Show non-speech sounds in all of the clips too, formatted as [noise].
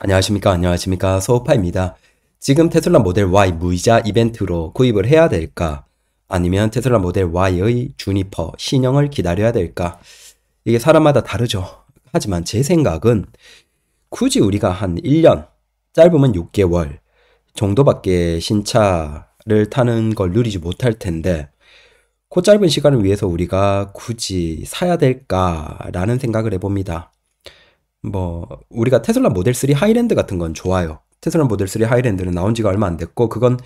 안녕하십니까 안녕하십니까 소우파입니다. 지금 테슬라 모델 Y 무이자 이벤트로 구입을 해야 될까? 아니면 테슬라 모델 Y의 주니퍼 신형을 기다려야 될까? 이게 사람마다 다르죠. 하지만 제 생각은 굳이 우리가 한 1년, 짧으면 6개월 정도밖에 신차를 타는 걸 누리지 못할 텐데 그 짧은 시간을 위해서 우리가 굳이 사야 될까라는 생각을 해봅니다. 뭐 우리가 테슬라 모델 3 하이랜드 같은 건 좋아요. 테슬라 모델 3 하이랜드는 나온 지가 얼마 안 됐고 그건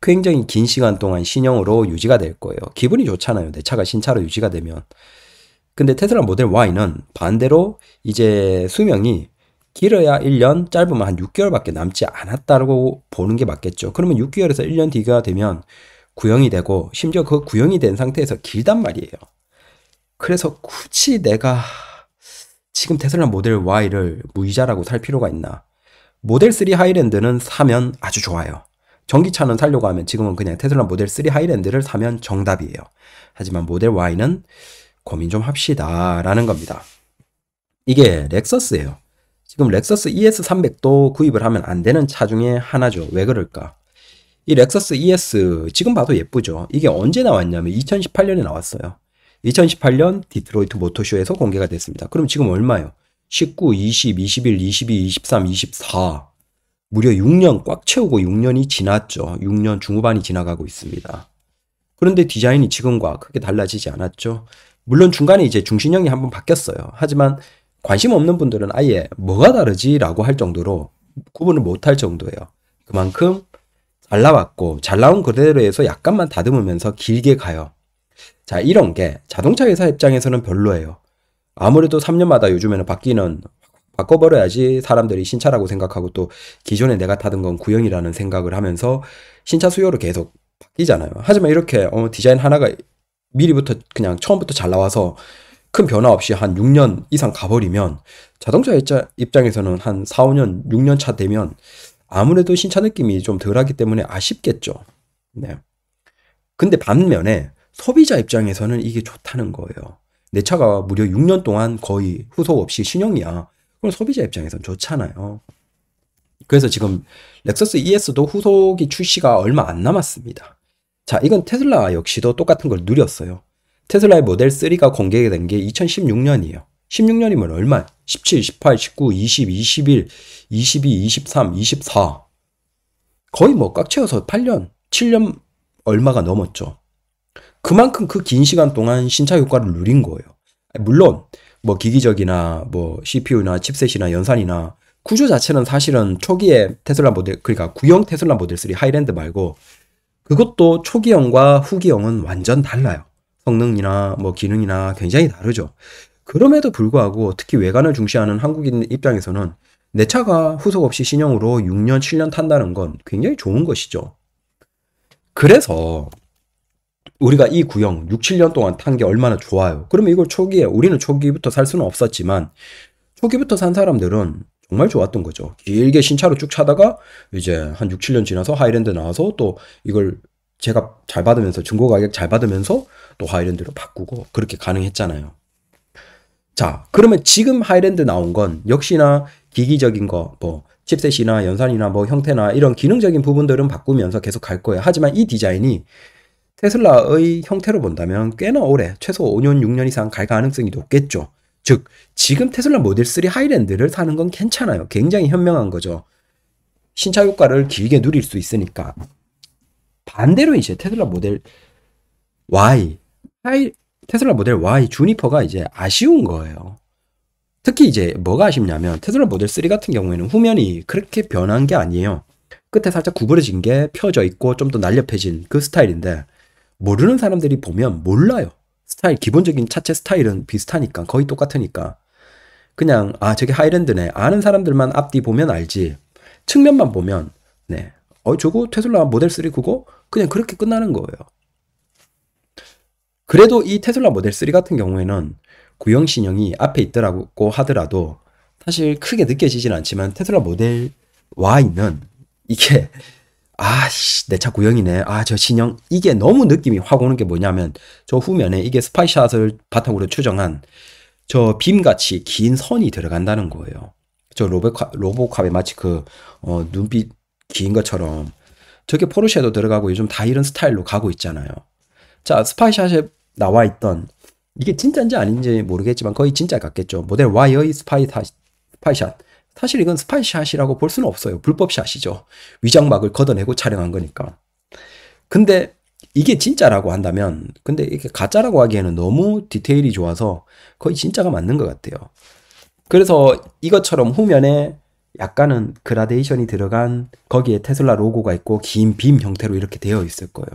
굉장히 긴 시간 동안 신형으로 유지가 될 거예요. 기분이 좋잖아요. 내 차가 신차로 유지가 되면. 근데 테슬라 모델 Y는 반대로 이제 수명이 길어야 1년, 짧으면 한 6개월밖에 남지 않았다고 보는 게 맞겠죠. 그러면 6개월에서 1년 뒤가 되면 구형이 되고 심지어 그 구형이 된 상태에서 길단 말이에요. 그래서 굳이 내가 지금 테슬라 모델 Y를 무이자라고 살 필요가 있나? 모델 3 하이랜드는 사면 아주 좋아요. 전기차는 살려고 하면 지금은 그냥 테슬라 모델 3 하이랜드를 사면 정답이에요. 하지만 모델 Y는 고민 좀 합시다. 라는 겁니다. 이게 렉서스예요. 지금 렉서스 ES300도 구입을 하면 안 되는 차 중에 하나죠. 왜 그럴까? 이 렉서스 ES 지금 봐도 예쁘죠. 이게 언제 나왔냐면 2018년에 나왔어요. 2018년 디트로이트 모터쇼에서 공개가 됐습니다. 그럼 지금 얼마예요? 19, 20, 21, 22, 23, 24. 무려 6년 꽉 채우고 6년이 지났죠. 6년 중후반이 지나가고 있습니다. 그런데 디자인이 지금과 크게 달라지지 않았죠. 물론 중간에 이제 중심형이 한번 바뀌었어요. 하지만 관심 없는 분들은 아예 뭐가 다르지라고 할 정도로 구분을 못할 정도예요. 그만큼 잘 나왔고 잘 나온 그대로에서 약간만 다듬으면서 길게 가요. 자, 이런 게 자동차 회사 입장에서는 별로예요. 아무래도 3년마다 요즘에는 바뀌는 바꿔버려야지 사람들이 신차라고 생각하고 또 기존에 내가 타던 건 구형이라는 생각을 하면서 신차 수요로 계속 바뀌잖아요. 하지만 이렇게 어, 디자인 하나가 미리부터 그냥 처음부터 잘 나와서 큰 변화 없이 한 6년 이상 가버리면 자동차 입장에서는 한 4, 5년, 6년 차 되면 아무래도 신차 느낌이 좀 덜하기 때문에 아쉽겠죠. 네. 근데 반면에 소비자 입장에서는 이게 좋다는 거예요. 내 차가 무려 6년 동안 거의 후속 없이 신형이야. 그럼 소비자 입장에선 좋잖아요. 그래서 지금 렉서스 ES도 후속이 출시가 얼마 안 남았습니다. 자, 이건 테슬라 역시도 똑같은 걸 누렸어요. 테슬라의 모델 3가 공개된 게 2016년이에요. 16년이면 얼마? 17, 18, 19, 20, 21, 22, 23, 24. 거의 뭐 꽉 채워서 8년, 7년 얼마가 넘었죠. 그만큼 그 긴 시간 동안 신차 효과를 누린 거예요. 물론 뭐 기기적이나 뭐 CPU나 칩셋이나 연산이나 구조 자체는 사실은 초기에 테슬라 모델 그러니까 구형 테슬라 모델 3 하이랜드 말고 그것도 초기형과 후기형은 완전 달라요. 성능이나 뭐 기능이나 굉장히 다르죠. 그럼에도 불구하고 특히 외관을 중시하는 한국인 입장에서는 내 차가 후속 없이 신형으로 6년, 7년 탄다는 건 굉장히 좋은 것이죠. 그래서 우리가 이 구형 6, 7년 동안 탄 게 얼마나 좋아요. 그러면 이걸 초기에 우리는 초기부터 살 수는 없었지만 초기부터 산 사람들은 정말 좋았던 거죠. 길게 신차로 쭉 차다가 이제 한 6, 7년 지나서 하이랜드 나와서 또 이걸 제가 잘 받으면서 중고 가격 잘 받으면서 또 하이랜드로 바꾸고 그렇게 가능했잖아요. 자, 그러면 지금 하이랜드 나온 건 역시나 기기적인 거, 뭐 칩셋이나 연산이나 뭐 형태나 이런 기능적인 부분들은 바꾸면서 계속 갈 거예요. 하지만 이 디자인이 테슬라의 형태로 본다면 꽤나 오래, 최소 5년, 6년 이상 갈 가능성이 높겠죠. 즉, 지금 테슬라 모델 3 하이랜드를 사는 건 괜찮아요. 굉장히 현명한 거죠. 신차 효과를 길게 누릴 수 있으니까. 반대로 이제 테슬라 모델 Y, 하이, 테슬라 모델 Y 주니퍼가 이제 아쉬운 거예요. 특히 이제 뭐가 아쉽냐면 테슬라 모델 3 같은 경우에는 후면이 그렇게 변한 게 아니에요. 끝에 살짝 구부러진 게 펴져 있고 좀 더 날렵해진 그 스타일인데 모르는 사람들이 보면 몰라요. 스타일, 기본적인 차체 스타일은 비슷하니까, 거의 똑같으니까. 그냥, 아, 저게 하이랜드네. 아는 사람들만 앞뒤 보면 알지. 측면만 보면, 네. 어, 저거 테슬라 모델 3 그거? 그냥 그렇게 끝나는 거예요. 그래도 이 테슬라 모델 3 같은 경우에는 구형 신형이 앞에 있더라고 하더라도 사실 크게 느껴지진 않지만 테슬라 모델 Y는 이게 아씨 내차 구형이네 아 저 신형 이게 너무 느낌이 확 오는 게 뭐냐면 저 후면에 이게 스파이샷을 바탕으로 추정한 저 빔같이 긴 선이 들어간다는 거예요 저 로보캅, 로보캅에 마치 그 어, 눈빛 긴 것처럼 저게 포르쉐도 들어가고 요즘 다 이런 스타일로 가고 있잖아요 자 스파이샷에 나와 있던 이게 진짜인지 아닌지 모르겠지만 거의 진짜 같겠죠 모델 Y의 스파이샷 스파이샷 사실 이건 스파이 샷이라고 볼 수는 없어요. 불법 샷이죠. 위장막을 걷어내고 촬영한 거니까. 근데 이게 진짜라고 한다면, 근데 이게 가짜라고 하기에는 너무 디테일이 좋아서 거의 진짜가 맞는 것 같아요. 그래서 이것처럼 후면에 약간은 그라데이션이 들어간 거기에 테슬라 로고가 있고 긴 빔 형태로 이렇게 되어 있을 거예요.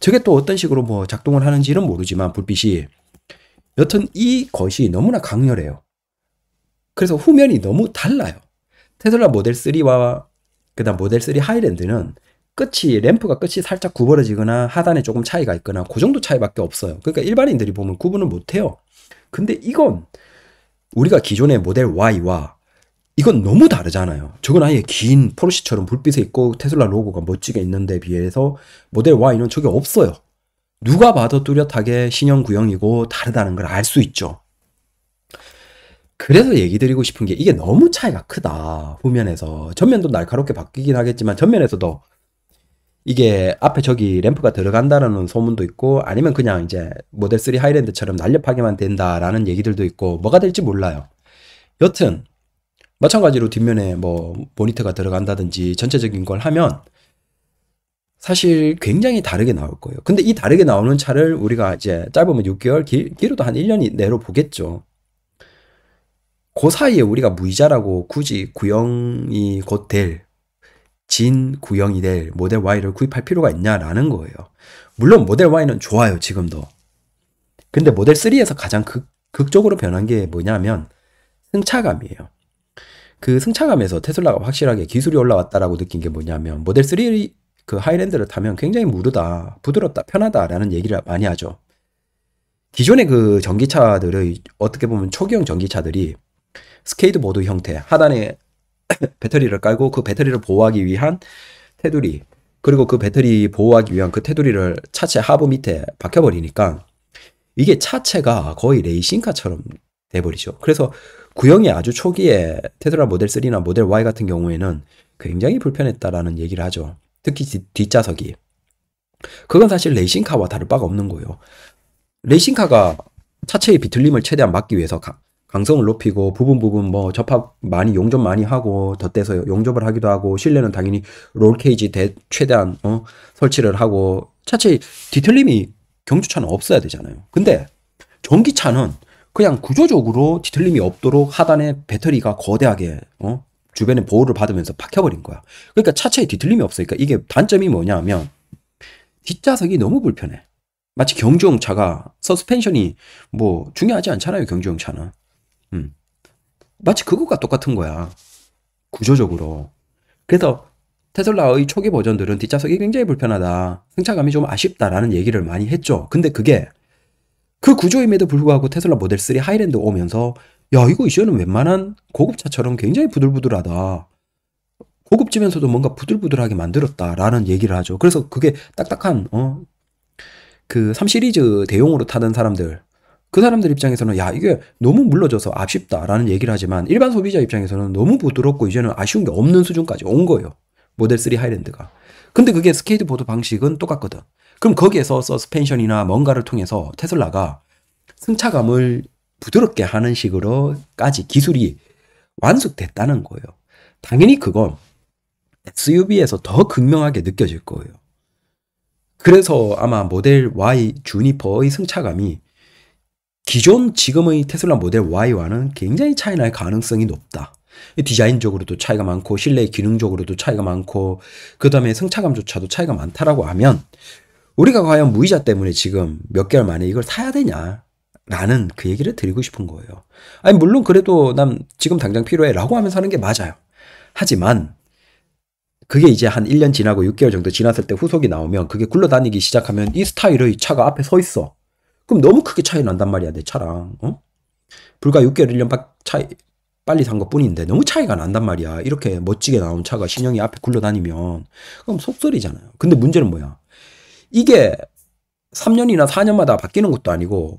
저게 또 어떤 식으로 뭐 작동을 하는지는 모르지만 불빛이 여튼 이 것이 너무나 강렬해요. 그래서 후면이 너무 달라요. 테슬라 모델 3와 그다음 모델 3 하이랜드는 끝이 램프가 끝이 살짝 구부러지거나 하단에 조금 차이가 있거나 그 정도 차이밖에 없어요. 그러니까 일반인들이 보면 구분을 못 해요. 근데 이건 우리가 기존의 모델 Y와 이건 너무 다르잖아요. 저건 아예 긴 포르쉐처럼 불빛에 있고 테슬라 로고가 멋지게 있는데 비해서 모델 Y는 저게 없어요. 누가 봐도 뚜렷하게 신형 구형이고 다르다는 걸 알 수 있죠. 그래서 얘기 드리고 싶은 게 이게 너무 차이가 크다. 후면에서. 전면도 날카롭게 바뀌긴 하겠지만 전면에서도 이게 앞에 저기 램프가 들어간다라는 소문도 있고 아니면 그냥 이제 모델 3 하이랜드처럼 날렵하게만 된다라는 얘기들도 있고 뭐가 될지 몰라요. 여튼 마찬가지로 뒷면에 뭐 모니터가 들어간다든지 전체적인 걸 하면 사실 굉장히 다르게 나올 거예요. 근데 이 다르게 나오는 차를 우리가 이제 짧으면 6개월, 길, 길어도 한 1년 내로 보겠죠. 그 사이에 우리가 무이자라고 굳이 구형이 곧 될 진 구형이 될 모델 Y를 구입할 필요가 있냐라는 거예요. 물론 모델 Y는 좋아요 지금도. 근데 모델 3에서 가장 극, 극적으로 변한 게 뭐냐면 승차감이에요. 그 승차감에서 테슬라가 확실하게 기술이 올라왔다라고 느낀 게 뭐냐면 모델 3 그 하이랜드를 타면 굉장히 무르다, 부드럽다, 편하다라는 얘기를 많이 하죠. 기존의 그 전기차들의 어떻게 보면 초기형 전기차들이 스케이트보드 형태 하단에 [coughs] 배터리를 깔고 그 배터리를 보호하기 위한 테두리 그리고 그 배터리 보호하기 위한 그 테두리를 차체 하부 밑에 박혀버리니까 이게 차체가 거의 레이싱카처럼 돼버리죠. 그래서 구형이 아주 초기에 테슬라 모델 3나 모델 Y 같은 경우에는 굉장히 불편했다라는 얘기를 하죠. 특히 뒷좌석이. 그건 사실 레이싱카와 다를 바가 없는 거예요. 레이싱카가 차체의 비틀림을 최대한 막기 위해서 강성을 높이고 부분 부분 뭐 접합 많이 용접 많이 하고 덧대서 용접을 하기도 하고 실내는 당연히 롤 케이지 대 최대한 어 설치를 하고 차체 뒤틀림이 경주차는 없어야 되잖아요. 근데 전기차는 그냥 구조적으로 뒤틀림이 없도록 하단에 배터리가 거대하게 어 주변에 보호를 받으면서 박혀버린 거야. 그러니까 차체에 뒤틀림이 없으니까 이게 단점이 뭐냐면 하 뒷좌석이 너무 불편해. 마치 경주용 차가 서스펜션이 뭐 중요하지 않잖아요. 경주용 차는. 음. 마치 그것과 똑같은 거야. 구조적으로. 그래서 테슬라의 초기 버전들은 뒷좌석이 굉장히 불편하다. 승차감이 좀 아쉽다라는 얘기를 많이 했죠. 근데 그게 그 구조임에도 불구하고 테슬라 모델 3 하이랜드 오면서 야, 이거 이제는 웬만한 고급차처럼 굉장히 부들부들하다. 고급지면서도 뭔가 부들부들하게 만들었다라는 얘기를 하죠. 그래서 그게 딱딱한 어, 그 3시리즈 대용으로 타던 사람들 그 사람들 입장에서는 야 이게 너무 물러져서 아쉽다라는 얘기를 하지만 일반 소비자 입장에서는 너무 부드럽고 이제는 아쉬운 게 없는 수준까지 온 거예요. 모델 3 하이랜드가. 근데 그게 스케이트보드 방식은 똑같거든. 그럼 거기에서 서스펜션이나 뭔가를 통해서 테슬라가 승차감을 부드럽게 하는 식으로까지 기술이 완숙됐다는 거예요. 당연히 그건 SUV에서 더 극명하게 느껴질 거예요. 그래서 아마 모델 Y 주니퍼의 승차감이 기존 지금의 테슬라 모델 Y와는 굉장히 차이 날 가능성이 높다. 디자인적으로도 차이가 많고 실내 기능적으로도 차이가 많고 그다음에 승차감조차도 차이가 많다라고 하면 우리가 과연 무이자 때문에 지금 몇 개월 만에 이걸 사야 되냐? 라는 그 얘기를 드리고 싶은 거예요. 아니 물론 그래도 난 지금 당장 필요해라고 하면 사는 게 맞아요. 하지만 그게 이제 한 1년 지나고 6개월 정도 지났을 때 후속이 나오면 그게 굴러다니기 시작하면 이 스타일의 차가 앞에 서 있어. 그럼 너무 크게 차이 난단 말이야, 내 차랑. 어? 불과 6개월 1년 차이, 빨리 산 것 뿐인데 너무 차이가 난단 말이야. 이렇게 멋지게 나온 차가 신형이 앞에 굴러다니면 그럼 속설이잖아요. 근데 문제는 뭐야? 이게 3년이나 4년마다 바뀌는 것도 아니고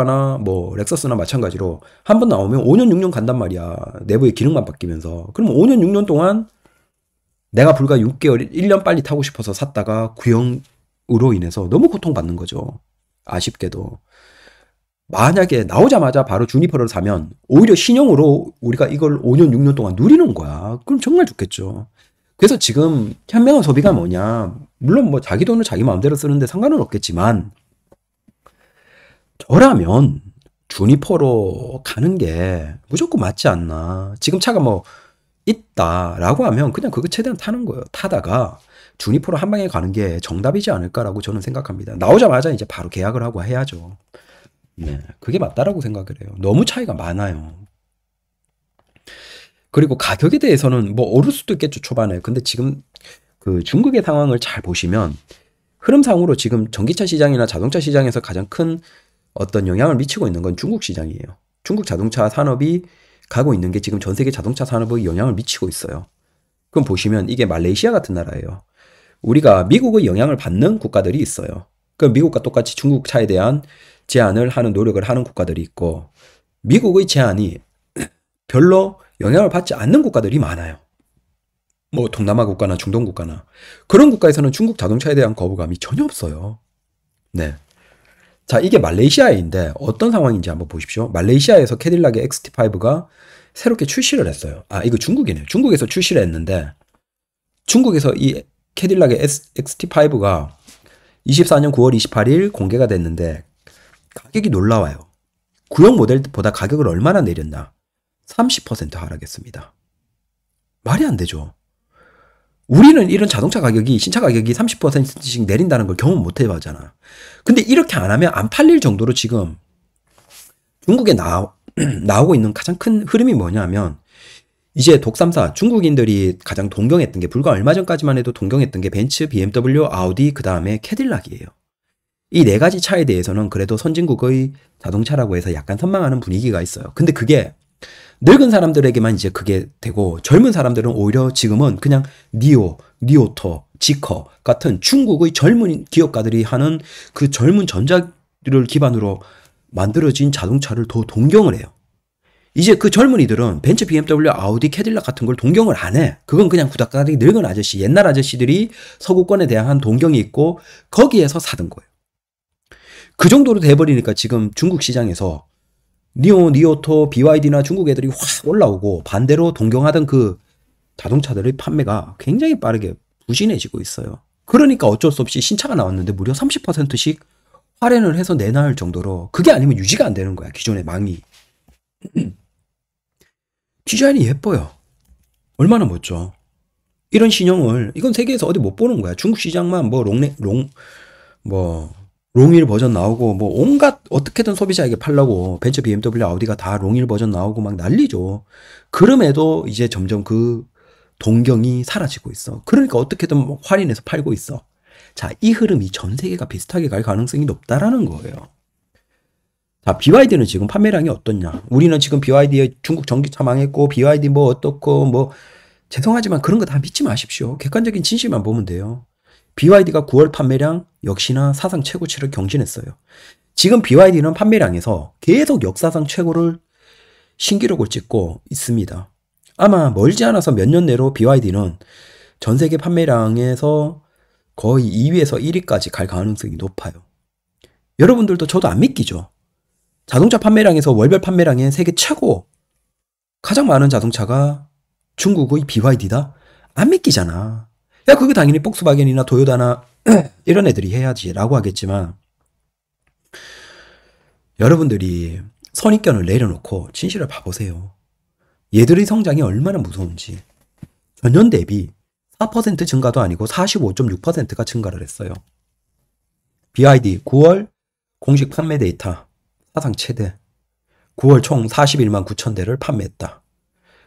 테슬라나 뭐 렉서스나 마찬가지로 한 번 나오면 5년 6년 간단 말이야. 내부의 기능만 바뀌면서. 그러면 5년 6년 동안 내가 불과 6개월 1년 빨리 타고 싶어서 샀다가 구형으로 인해서 너무 고통받는 거죠. 아쉽게도 만약에 나오자마자 바로 주니퍼를 사면 오히려 신용으로 우리가 이걸 5년, 6년 동안 누리는 거야. 그럼 정말 좋겠죠. 그래서 지금 현명한 소비가 뭐냐. 물론 뭐 자기 돈을 자기 마음대로 쓰는데 상관은 없겠지만 저라면 주니퍼로 가는 게 무조건 맞지 않나. 지금 차가 뭐 있다라고 하면 그냥 그거 최대한 타는 거예요. 타다가 주니퍼로한 방에 가는 게 정답이지 않을까라고 저는 생각합니다. 나오자마자 이제 바로 계약을 하고 해야죠. 네, 그게 맞다라고 생각을 해요. 너무 차이가 많아요. 그리고 가격에 대해서는 뭐 오를 수도 있겠죠 초반에. 근데 지금 그 중국의 상황을 잘 보시면 흐름상으로 지금 전기차 시장이나 자동차 시장에서 가장 큰 어떤 영향을 미치고 있는 건 중국 시장이에요. 중국 자동차 산업이 가고 있는 게 지금 전 세계 자동차 산업에 영향을 미치고 있어요. 그럼 보시면 이게 말레이시아 같은 나라예요. 우리가 미국의 영향을 받는 국가들이 있어요. 그 미국과 똑같이 중국 차에 대한 제한을 하는 노력을 하는 국가들이 있고 미국의 제한이 [clears throat] 별로 영향을 받지 않는 국가들이 많아요. 뭐 동남아 국가나 중동 국가나 그런 국가에서는 중국 자동차에 대한 거부감이 전혀 없어요. 네. 자, 이게 말레이시아인데 어떤 상황인지 한번 보십시오. 말레이시아에서 캐딜락의 XT5가 새롭게 출시를 했어요. 아, 이거 중국이네요. 중국에서 출시를 했는데 중국에서 이 캐딜락의 XT5가 24년 9월 28일 공개가 됐는데 가격이 놀라워요. 구형 모델보다 가격을 얼마나 내렸나? 30% 하락했습니다. 말이 안 되죠. 우리는 이런 자동차 가격이 신차 가격이 30%씩 내린다는 걸 경험 못 해봤잖아. 근데 이렇게 안 하면 안 팔릴 정도로 지금 중국에 나, [clears throat] 나오고 있는 가장 큰 흐름이 뭐냐면 이제 독삼사 중국인들이 가장 동경했던 게 불과 얼마 전까지만 해도 동경했던 게 벤츠, BMW, 아우디, 그 다음에 캐딜락이에요. 이 네 가지 차에 대해서는 그래도 선진국의 자동차라고 해서 약간 선망하는 분위기가 있어요. 근데 그게 늙은 사람들에게만 이제 그게 되고 젊은 사람들은 오히려 지금은 그냥 니오, 니오토, 지커 같은 중국의 젊은 기업가들이 하는 그 젊은 전자를 기반으로 만들어진 자동차를 더 동경을 해요. 이제 그 젊은이들은 벤츠 BMW, 아우디, 캐딜락 같은 걸 동경을 안 해. 그건 그냥 구닥다리 늙은 아저씨, 옛날 아저씨들이 서구권에 대한 동경이 있고 거기에서 사던 거예요. 그 정도로 돼버리니까 지금 중국 시장에서 니오, 니오토, BYD나 중국 애들이 확 올라오고 반대로 동경하던 그 자동차들의 판매가 굉장히 빠르게 부진해지고 있어요. 그러니까 어쩔 수 없이 신차가 나왔는데 무려 30%씩 할인을 해서 내놔을 정도로 그게 아니면 유지가 안 되는 거야. 기존의 망이. 디자인이 예뻐요. 얼마나 멋져. 이런 신형을 이건 세계에서 어디 못 보는 거야. 중국 시장만 뭐롱 롱뭐 롱일 버전 나오고 뭐 온갖 어떻게든 소비자에게 팔라고 벤처 BMW 아우디가 다 롱일 버전 나오고 막 난리죠. 그럼에도 이제 점점 그 동경이 사라지고 있어. 그러니까 어떻게든 활인해서 뭐 팔고 있어. 자, 이 흐름이 전 세계가 비슷하게 갈 가능성이 높다라는 거예요. 자, BYD는 지금 판매량이 어떻냐? 우리는 지금 BYD에 중국 전기차 망했고, BYD 뭐 어떻고, 뭐, 죄송하지만 그런 거 다 믿지 마십시오. 객관적인 진실만 보면 돼요. BYD가 9월 판매량 역시나 사상 최고치를 경신했어요. 지금 BYD는 판매량에서 계속 역사상 최고를 신기록을 찍고 있습니다. 아마 멀지 않아서 몇 년 내로 BYD는 전 세계 판매량에서 거의 2위에서 1위까지 갈 가능성이 높아요. 여러분들도 저도 안 믿기죠. 자동차 판매량에서 월별 판매량의 세계 최고 가장 많은 자동차가 중국의 BYD다? 안 믿기잖아. 야, 그게 당연히 폭스바겐이나 도요다나 [clears throat] 이런 애들이 해야지라고 하겠지만 여러분들이 선입견을 내려놓고 진실을 봐보세요. 얘들의 성장이 얼마나 무서운지. 전년 대비 4% 증가도 아니고 45.6%가 증가를 했어요. BID 9월 공식 판매 데이터 사상 최대. 9월 총 41만 9천 대를 판매했다.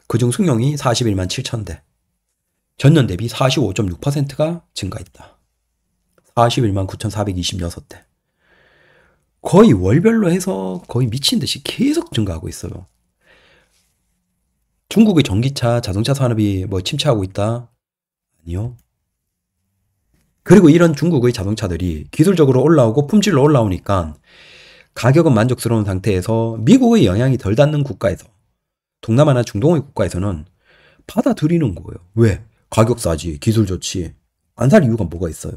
그중 승용이 41만 7천 대. 전년 대비 45.6%가 증가했다. 41만 9,426대. 거의 월별로 해서 거의 미친 듯이 계속 증가하고 있어요. 중국의 전기차, 자동차 산업이 뭐 침체하고 있다? 아니요. 그리고 이런 중국의 자동차들이 기술적으로 올라오고 품질로 올라오니까 가격은 만족스러운 상태에서 미국의 영향이 덜 닿는 국가에서 동남아나 중동의 국가에서는 받아들이는 거예요. 왜? 가격 싸지, 기술 좋지. 안 살 이유가 뭐가 있어요?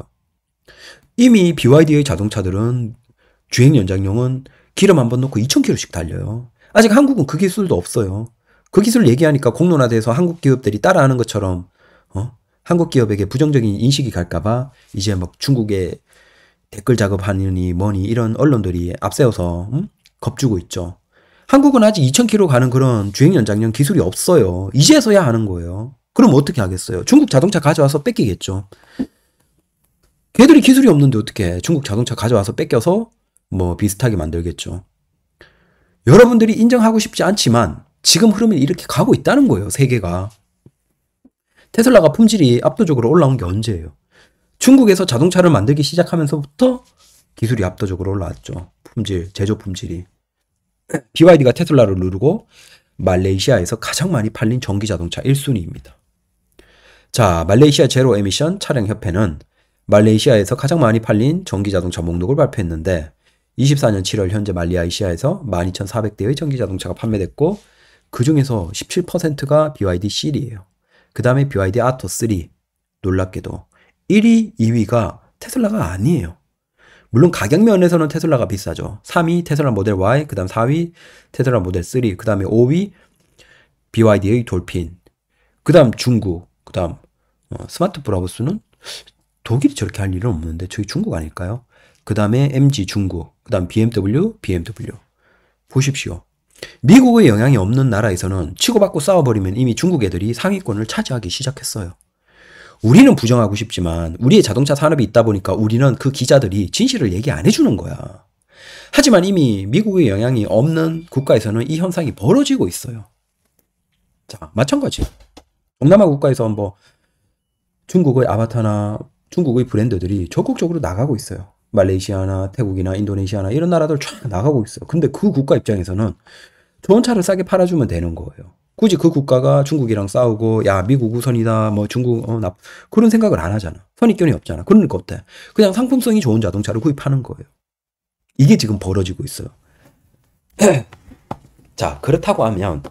이미 BYD의 자동차들은 주행 연장용은 기름 한 번 넣고 2,000km씩 달려요. 아직 한국은 그 기술도 없어요. 그 기술 얘기하니까 공론화돼서 한국 기업들이 따라하는 것처럼 어? 한국 기업에게 부정적인 인식이 갈까봐 이제 막 중국의 댓글 작업하느니 뭐니 이런 언론들이 앞세워서 음? 겁주고 있죠. 한국은 아직 2,000km 가는 그런 주행 연장형 기술이 없어요. 이제서야 하는 거예요. 그럼 어떻게 하겠어요? 중국 자동차 가져와서 뺏기겠죠. 걔들이 기술이 없는데 어떻게 중국 자동차 가져와서 뺏겨서 뭐 비슷하게 만들겠죠. 여러분들이 인정하고 싶지 않지만 지금 흐름이 이렇게 가고 있다는 거예요, 세계가. 테슬라가 품질이 압도적으로 올라온 게 언제예요? 중국에서 자동차를 만들기 시작하면서부터 기술이 압도적으로 올라왔죠. 품질, 제조 품질이. [clears throat] BYD가 테슬라를 누르고 말레이시아에서 가장 많이 팔린 전기 자동차 1순위입니다. 자, 말레이시아 제로 에미션 차량 협회는 말레이시아에서 가장 많이 팔린 전기 자동차 목록을 발표했는데 24년 7월 현재 말레이시아에서 12,400대의 전기 자동차가 판매됐고 그 중에서 17%가 BYD c 리에요그 다음에 BYD 아토 3 놀랍게도 1위, 2위가 테슬라가 아니에요. 물론 가격 면에서는 테슬라가 비싸죠. 3위 테슬라 모델 Y, 그다음 4위 테슬라 모델 3, 그다음에 5위 BYD의 돌핀, 그다음 중국, 그다음 어, 스마트 브라우스는 독일이 저렇게 할 일은 없는데 저기 중국 아닐까요? 그다음에 MG 중국, 그다음 BMW, BMW 보십시오. 미국의 영향이 없는 나라에서는 치고받고 싸워버리면 이미 중국 애들이 상위권을 차지하기 시작했어요. 우리는 부정하고 싶지만 우리의 자동차 산업이 있다 보니까 우리는 그 기자들이 진실을 얘기 안 해주는 거야. 하지만 이미 미국의 영향이 없는 국가에서는 이 현상이 벌어지고 있어요. 자, 마찬가지. 동남아 국가에서 뭐 중국의 아바타나 중국의 브랜드들이 적극적으로 나가고 있어요. 말레이시아나 태국이나 인도네시아나 이런 나라들 쫙 나가고 있어요. 근데 그 국가 입장에서는 좋은 차를 싸게 팔아주면 되는 거예요. 굳이 그 국가가 중국이랑 싸우고 야 미국 우선이다 뭐 중국 어나 그런 생각을 안 하잖아 선입견이 없잖아 그러니까 어때 그냥 상품성이 좋은 자동차를 구입하는 거예요 이게 지금 벌어지고 있어요 [clears throat] 자 그렇다고 하면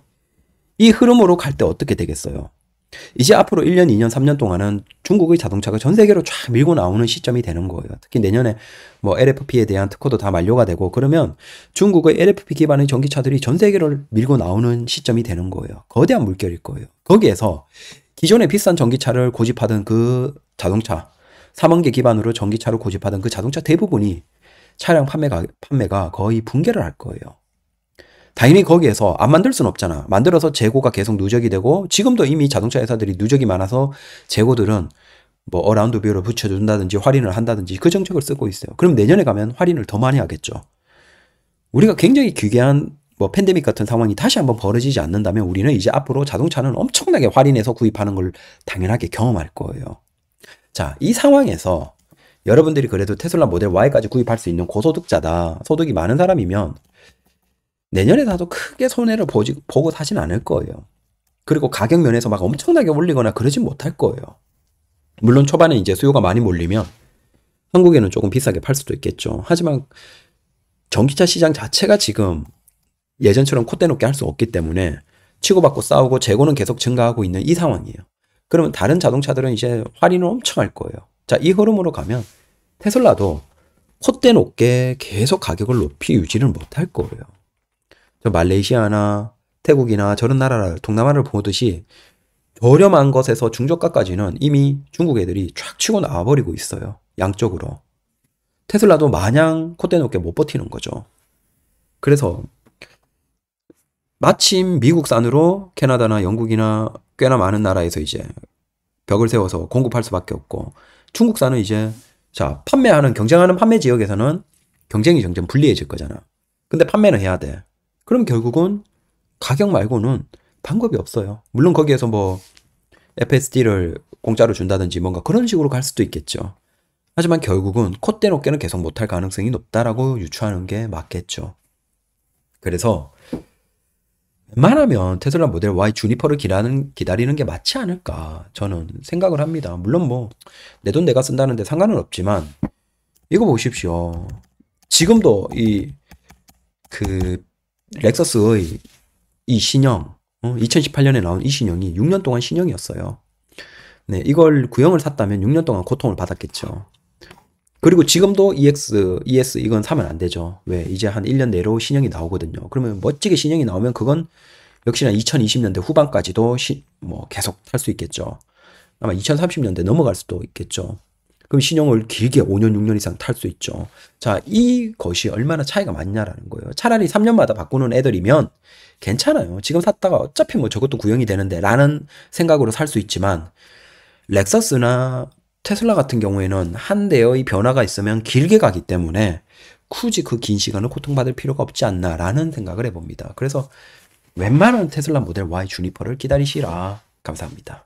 이 흐름으로 갈 때 어떻게 되겠어요 이제 앞으로 1년 2년 3년 동안은 중국의 자동차가 전 세계로 쫙 밀고 나오는 시점이 되는 거예요. 특히 내년에 뭐 LFP에 대한 특허도 다 만료가 되고 그러면 중국의 LFP 기반의 전기차들이 전 세계를 밀고 나오는 시점이 되는 거예요. 거대한 물결일 거예요. 거기에서 기존의 비싼 전기차를 고집하던 그 자동차, 3원계 기반으로 전기차를 고집하던 그 자동차 대부분이 차량 판매가, 판매가 거의 붕괴를 할 거예요. 당연히 거기에서 안 만들 순 없잖아. 만들어서 재고가 계속 누적이 되고 지금도 이미 자동차 회사들이 누적이 많아서 재고들은 뭐 어라운드 뷰를 붙여준다든지 할인을 한다든지 그 정책을 쓰고 있어요. 그럼 내년에 가면 할인을 더 많이 하겠죠. 우리가 굉장히 귀괴한 뭐 팬데믹 같은 상황이 다시 한번 벌어지지 않는다면 우리는 이제 앞으로 자동차는 엄청나게 할인해서 구입하는 걸 당연하게 경험할 거예요. 자, 이 상황에서 여러분들이 그래도 테슬라 모델 Y까지 구입할 수 있는 고소득자다. 소득이 많은 사람이면 내년에 사도 크게 손해를 보지, 보고 사진 않을 거예요. 그리고 가격 면에서 막 엄청나게 올리거나 그러진 못할 거예요. 물론 초반에 이제 수요가 많이 몰리면 한국에는 조금 비싸게 팔 수도 있겠죠. 하지만 전기차 시장 자체가 지금 예전처럼 콧대 높게 할 수 없기 때문에 치고받고 싸우고 재고는 계속 증가하고 있는 이 상황이에요. 그러면 다른 자동차들은 이제 할인을 엄청 할 거예요. 자, 이 흐름으로 가면 테슬라도 콧대 높게 계속 가격을 높이 유지를 못할 거예요. 저 말레이시아나 태국이나 저런 나라 를 동남아를 보듯이 저렴한 것에서 중저가까지는 이미 중국 애들이 촥 치고 나와버리고 있어요. 양쪽으로. 테슬라도 마냥 콧대 높게 못 버티는 거죠. 그래서 마침 미국산으로 캐나다나 영국이나 꽤나 많은 나라에서 이제 벽을 세워서 공급할 수밖에 없고 중국산은 이제 자 판매하는 경쟁하는 판매 지역에서는 경쟁이 점점 불리해질 거잖아. 근데 판매는 해야 돼. 그럼 결국은 가격 말고는 방법이 없어요. 물론 거기에서 뭐 FSD를 공짜로 준다든지 뭔가 그런 식으로 갈 수도 있겠죠. 하지만 결국은 콧대 높게는 계속 못할 가능성이 높다라고 유추하는 게 맞겠죠. 그래서 말하면 테슬라 모델 Y 주니퍼를 기다는 기다리는 게 맞지 않을까 저는 생각을 합니다. 물론 뭐 내 돈 내가 쓴다는데 상관은 없지만 이거 보십시오. 지금도 이 그 렉서스의 이 신형 2018년에 어, 나온 이 신형이 6년 동안 신형이었어요. 네, 이걸 구형을 샀다면 6년 동안 고통을 받았겠죠. 그리고 지금도 EX, ES 이건 사면 안 되죠. 왜? 이제 한 1년 내로 신형이 나오거든요. 그러면 멋지게 신형이 나오면 그건 역시나 2020년대 후반까지도 시, 뭐 계속 탈 수 있겠죠. 아마 2030년대 넘어갈 수도 있겠죠. 그럼 신용을 길게 5년, 6년 이상 탈 수 있죠. 자, 이것이 얼마나 차이가 많냐라는 거예요. 차라리 3년마다 바꾸는 애들이면 괜찮아요. 지금 샀다가 어차피 뭐 저것도 구형이 되는데 라는 생각으로 살 수 있지만 렉서스나 테슬라 같은 경우에는 한 대의 변화가 있으면 길게 가기 때문에 굳이 그 긴 시간을 고통받을 필요가 없지 않나라는 생각을 해봅니다. 그래서 웬만한 테슬라 모델 Y 주니퍼를 기다리시라. 감사합니다.